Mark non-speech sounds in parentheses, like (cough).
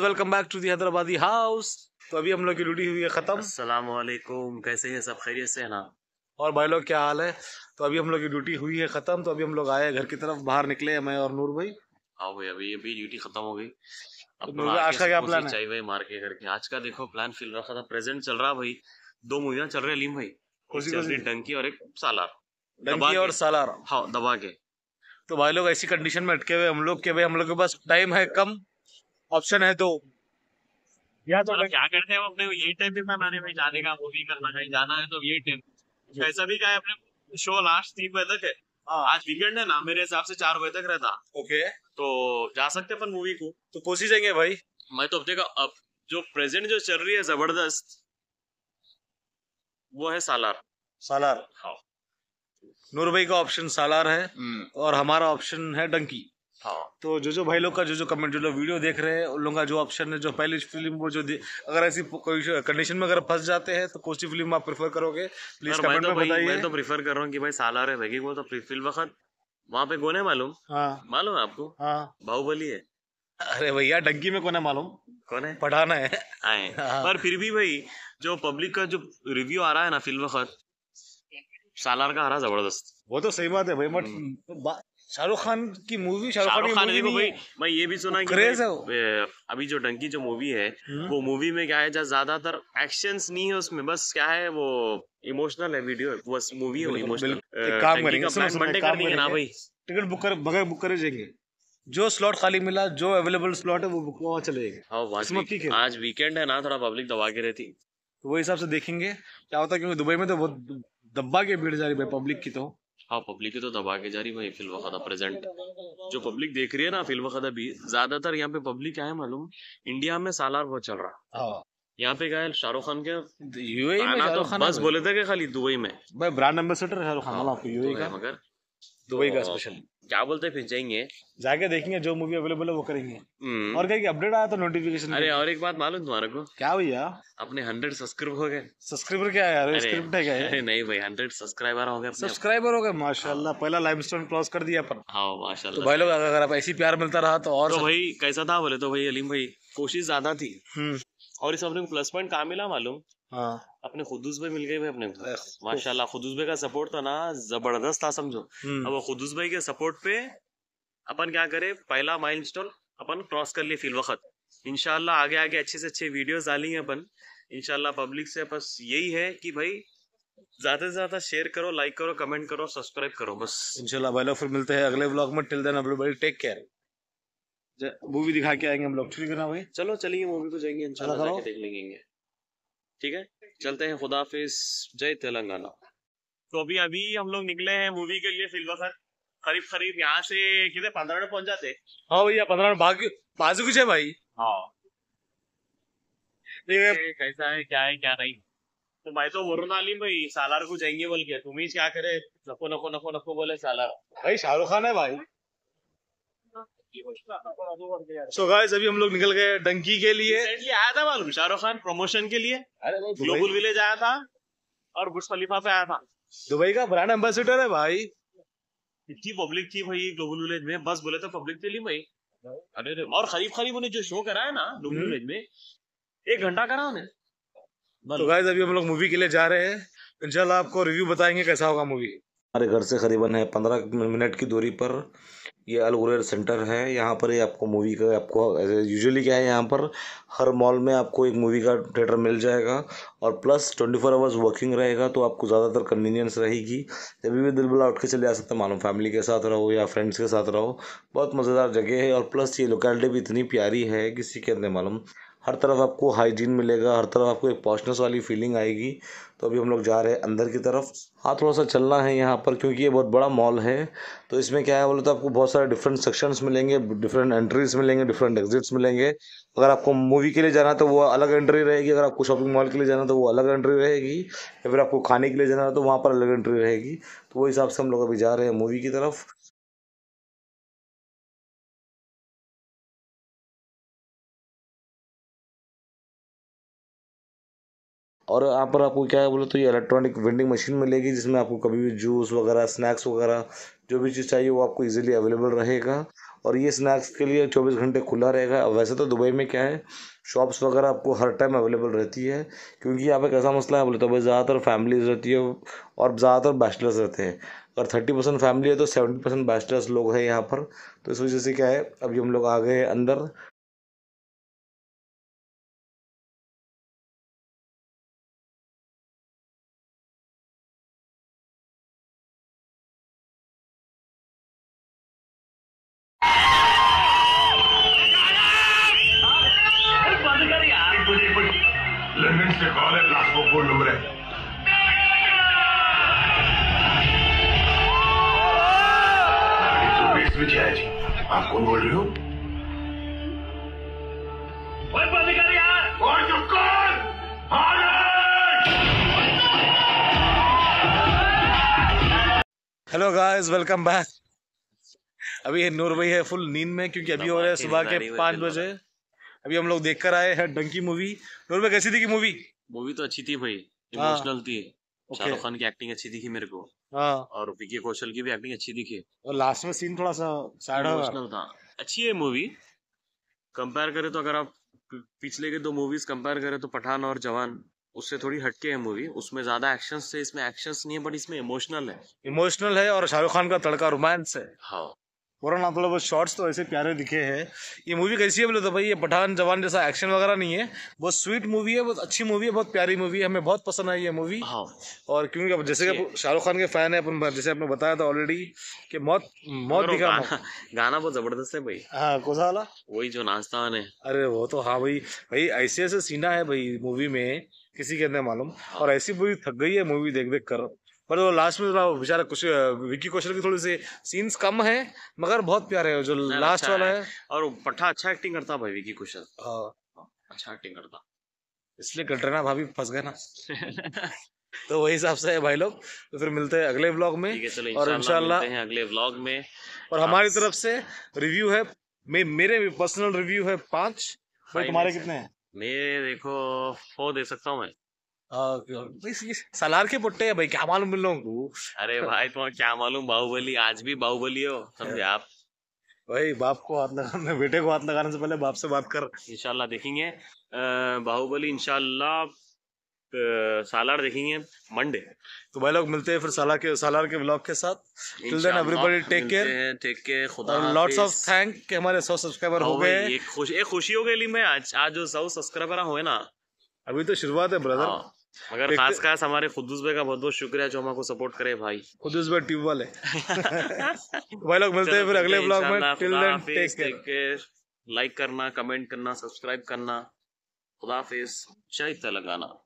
Welcome back to the Hyderabadi house तो अभी हम लोग की ड्यूटी हुई है ख़त्म अस्सलाम वालेकुम कैसे हैं सब खैरियत से ना और भाई लोग क्या हाल है तो अभी हम लोग की ड्यूटी हुई है ख़त्म तो अभी हम लोग आए घर की तरफ बाहर निकले हैं मैं और नूर भाई हाँ भाई अभी अभी ड्यूटी ख़त्म हो गई तो आज का क्या प्लान है भाई मार के करके आज का देखो प्लान फिल रखा था प्रेजेंट चल रहा भाई दो मूविया चल रही है लीम भाई डंकी और एक सालार डंकी और सालार हाँ दबा के तो भाई लोग ऐसी कंडीशन में अटके हुए हम लोग के भाई हम लोग के पास टाइम है कम ऑप्शन है दो या तो क्या करते हैं अपने ये टाइम भी बनाने में जाने का मूवी करना कहीं जाना है तो ये टाइम ऐसा भी कहा है अपने शो लास्ट तीन बजे तक है हाँ। आज वीकेंड है ना मेरे हिसाब से चार बजे तक रहता ओके तो जा सकते अपन मूवी को तो कोशिश जाएंगे भाई मैं तो अब देखा अब जो प्रेजेंट जो चल रही है जबरदस्त वो है सालार सालार हाँ नूर भाई का ऑप्शन सालार है हम्म। और हमारा ऑप्शन है डंकी हाँ तो जो जो भाई लोग का जो जो कमेंट जो लोग वीडियो देख रहे हैं उन लोगों का जो ऑप्शन है जो पहली फिल्म वो जो अगर ऐसी कोई कंडीशन में अगर फंस जाते हैं तो कौन सी फिल्म आप प्रेफर करोगे प्लीज कमेंट तो में बताइए मैं तो प्रेफर कर रहा हूँ कि भाई सालार है भेगी वो तो फिल वक्त वहाँ पे कौन है मालूम हाँ मालूम है आपको हाँ बाहुबली है अरे भैया डंकी में कौन है मालूम कौन है पढ़ाना है आए हाँ। पर फिर भी भाई जो पब्लिक का जो रिव्यू आ रहा है ना फिल्म वक्त सालार का आ रहा जबरदस्त वो तो सही बात है भाई हम्म। बट शाहरुख खान की मूवी शाहरुख खान की मूवी मैं ये भी सुना क्रेज है वो। अभी जो डंकी जो मूवी है हम्म। वो मूवी में क्या है ज्यादातर एक्शन नहीं है उसमें बस क्या है वो इमोशनल है वीडियो बस मूवी है इमोशनल काम करेंगे कर देंगे ना भाई टिकट बुक कर बगैर बुक करे जाएंगे जो स्लॉट खाली मिला जो अवेलेबल स्लॉट है वो बुक वहाँ चले गए हाँ, आज वीकेंड है ना थोड़ा पब्लिक दबा के रहती तो वो हिसाब से देखेंगे क्या होता है क्योंकि दुबई में तो बहुत दबा के भीड़ जा रही है पब्लिक की तो हाँ पब्लिक तो दबा के जा रही भाई फिल्म खदा हाँ, प्रेजेंट जो पब्लिक देख रही है ना फिल्म खदा भी ज्यादातर यहाँ पे पब्लिक क्या है मालूम इंडिया में सालार वो चल रहा हाँ। यहाँ पे क्या है शाहरुख खान के यूएई में तो खान बस बोले थे खाली दुबई में भाई ब्रांड एम्बेसडर शाहरुख खान वाला आपको यूएई का मगर दुबई का स्पेशल तो क्या बोलते फिर जाएंगे जाके देखेंगे जो मूवी अवेलेबल है वो करेंगे हम्म। और कहीं अपडेट आया तो नोटिफिकेशन अरे और एक बात मालूम तुम्हारे को क्या भैया अपने हंड्रेड सब्सक्राइबर हो गए सब्सक्राइबर क्या यार स्क्रिप्ट है क्या अरे नहीं भाई हंड्रेड सब्सक्राइबर हो गए सब्सक्राइबर हो गए माशाल्लाह पहला लाइमस्टोन क्रॉस कर दिया अपन हाँ माशाल्लाह तो भाई लोग अगर आप ऐसी प्यार मिलता रहा तो और तो भाई कैसा था बोले तो भाई अलीम भाई कोशिश ज्यादा थी हम्म। और इस अपने प्लस पॉइंट कहाँ मिला मालूम हाँ अपने खुदूस भाई मिल गए भाई अपने माशाल्लाह खुदूस भाई का सपोर्ट था ना जबरदस्त था समझो हम्म। अब वो खुदूस भाई के सपोर्ट पे अपन क्या करे पहला माइल अपन क्रॉस कर लिए फिल वक्त इनशाला आगे आगे अच्छे से अच्छे डाली है अपन इनशाला पब्लिक से बस यही है कि भाई ज्यादा से ज्यादा शेयर करो लाइक करो कमेंट करो सब्सक्राइब करो बस इनशाला भाई लोग फिर मिलते हैं अगले ब्लॉग में टिल देन बड़ी टेक केयर मूवी दिखा के आएंगे हम लोग ठीक है ना भाई चलो चलिए मूवी को जाएंगे इनशाला देख लेंगे ठीक है चलते हैं खुदा जय तेलंगाना तो अभी अभी हम लोग निकले हैं मूवी के लिए फिल्म सर करीब करीब यहाँ से कितने पंद्रह मिनट पहुंच जाते हाँ भैया पंद्रह मिनट भाग बाजू कुछ है भाई हाँ कैसा है क्या है क्या नहीं तो मैं तो वरुण आलिम भाई सालार को जाएंगे बोल के तुम ही क्या करे नको नको नको नको बोले सालार भाई शाहरुख खान है भाई सो गाइस अभी हम लोग निकल गए डंकी के लिए आया था मालूम शाहरुख खान प्रमोशन के लिए ग्लोबल विलेज आया था और बुर्ज खलीफा पे आया था दुबई का ब्रांड एम्बेसडर है भाई इतनी पब्लिक थी भाई ग्लोबल विलेज में बस बोले तो पब्लिक थे भाई अरे और खरीफ खरीफ उन्हें जो शो करा है ना ग्लोबल हम्म। विलेज में एक घंटा करा उन्हें तो गाइस अभी हम लोग मूवी के लिए जा रहे हैं इंशाल्लाह आपको रिव्यू बताएंगे कैसा होगा मूवी हमारे घर से करीबन है पंद्रह मिनट की दूरी पर ये अलगुरेर सेंटर है यहाँ पर ये आपको मूवी का आपको यूजुअली क्या है यहाँ पर हर मॉल में आपको एक मूवी का थिएटर मिल जाएगा और plus twenty four hours working रहेगा तो आपको ज़्यादातर कन्वीनियंस रहेगी जब भी दिल बुला उठ के चले जा सकते हैं मालूम फैमिली के साथ रहो या फ्रेंड्स के साथ रहो बहुत मज़ेदार जगह है और प्लस ये लोकेलिटी भी इतनी प्यारी है किसी के अंदर मालूम हर तरफ आपको हाइजीन मिलेगा हर तरफ आपको एक पॉशनेस वाली फीलिंग आएगी तो अभी हम लोग जा रहे हैं अंदर की तरफ हाँ थोड़ा सा चलना है यहाँ पर क्योंकि ये बहुत बड़ा मॉल है तो इसमें क्या है बोले तो आपको बहुत सारे डिफरेंट सेक्शंस मिलेंगे डिफरेंट एंट्रीज मिलेंगे डिफरेंट एग्जिट्स मिलेंगे अगर आपको मूवी के लिए जाना है तो वो अलग एंट्री रहेगी अगर आपको शॉपिंग मॉल के लिए जाना है तो वो अलग एंट्री रहेगी या फिर आपको खाने के लिए जाना है तो वहाँ पर अलग एंट्री रहेगी तो वो हिसाब से हम लोग अभी जा रहे हैं मूवी की तरफ और यहाँ पर आपको क्या बोले तो ये इलेक्ट्रॉनिक वेंडिंग मशीन मिलेगी जिसमें आपको कभी भी जूस वगैरह स्नैक्स वगैरह जो भी चीज़ चाहिए वो आपको इजीली अवेलेबल रहेगा और ये स्नैक्स के लिए चौबीस घंटे खुला रहेगा वैसे तो दुबई में क्या है शॉप्स वगैरह आपको हर टाइम अवेलेबल रहती है क्योंकि यहाँ पे कैसा मसला है बोले तो भाई ज़्यादातर फैमिलीज रहती है और ज़्यादातर बैचलर्स रहते हैं अगर थर्टी परसेंट फैमिली है तो सेवेंटी परसेंट बैचलर्स लोग हैं यहाँ पर तो इस वजह से क्या है अभी हम लोग आ गए अंदर full umre. है तो जी आप कौन बोल रहे हो हेलो गाइस वेलकम बैक अभी ये नूर भाई है फुल नींद में क्योंकि अभी हो रहा है सुबह के पाँच बजे अभी हम लोग देख कर आए हैं डंकी मूवी नूर भाई कैसी थी की मूवी मूवी तो अच्छी थी भाई इमोशनल हाँ। थी शाहरुख खान की एक्टिंग अच्छी दिखी मेरे को हाँ। और विकी कौशल की भी एक्टिंग अच्छी दिखी और लास्ट में सीन थोड़ा सा सैड इमोशनल था अच्छी है मूवी कंपेयर करें तो अगर आप पिछले के दो मूवीज कंपेयर करें तो पठान और जवान उससे थोड़ी हटके है मूवी उसमें ज्यादा एक्शन थे इसमें एक्शन नहीं है बट इसमें इमोशनल है इमोशनल है और शाहरुख खान का तड़का रोमांस है हाँ वरना आप लोग शॉर्ट्स तो ऐसे प्यारे दिखे हैं ये मूवी कैसी है बोले तो भाई ये पठान जवान जैसा एक्शन वगैरह नहीं है बहुत स्वीट मूवी है बहुत अच्छी मूवी है बहुत प्यारी मूवी है हमें बहुत पसंद आई ये मूवी हाँ और क्योंकि अब जैसे कि शाहरुख खान के फ़ैन है अपन जैसे आपने बताया था ऑलरेडी कि मौत मौत दिखा गाना बहुत ज़बरदस्त है भाई हाँ कौन सा वाला वही जो नाश्ता है अरे वो तो हाँ भाई भाई ऐसे ऐसे सीना है भाई मूवी में किसी के अंदर मालूम और ऐसी मूवी थक गई है मूवी देख देख कर पर तो लास्ट में थोड़ा बेचारा कुछ विक्की कौशल की थोड़ी सी सीन्स कम है मगर बहुत प्यारे है जो लास्ट अच्छा वाला है और पट्टा अच्छा एक्टिंग करता भाई विक्की कौशल हाँ। अच्छा एक्टिंग करता इसलिए कटरीना भाभी फंस गए ना (laughs) तो वही हिसाब से है भाई लोग तो फिर मिलते हैं अगले व्लॉग में और इंशाल्लाह हैं अगले व्लॉग में और हमारी तरफ से रिव्यू है मे, मेरे पर्सनल रिव्यू है पांच भाई तुम्हारे कितने हैं मैं देखो फोर दे सकता हूँ मैं सलार के पुट्टे है भाई क्या मालूम मिल लोगों को अरे भाई तुम्हें क्या मालूम बाहुबली आज भी बाहुबली हो समझे आप भाई बाप को हाथ लगाने बेटे को हाथ लगाने से पहले बाप से बात कर इंशाल्लाह देखेंगे बाहुबली इंशाल्लाह सालार देखेंगे मंडे तो भाई लोग मिलते हैं फिर सालार के सालार के ब्लॉग के साथ till then everybody take care take care खुदा लॉट्स ऑफ थैंक के हमारे 100 सब्सक्राइबर हो गए एक खुशी एक खुशियों के लिए मैं आज आज जो 100 सब्सक्राइबर हुए ना अभी तो शुरुआत है ब्रदर मगर खास खास हमारे खुदूस भाई का बहुत बहुत शुक्रिया जो हमारे सपोर्ट करे भाई खुदूस भाई ट्यूबवेल है (laughs) भाई लोग मिलते हैं फिर अगले ब्लॉग में till then take care like करना कमेंट करना सब्सक्राइब करना खुदाफिज चाहिए लगाना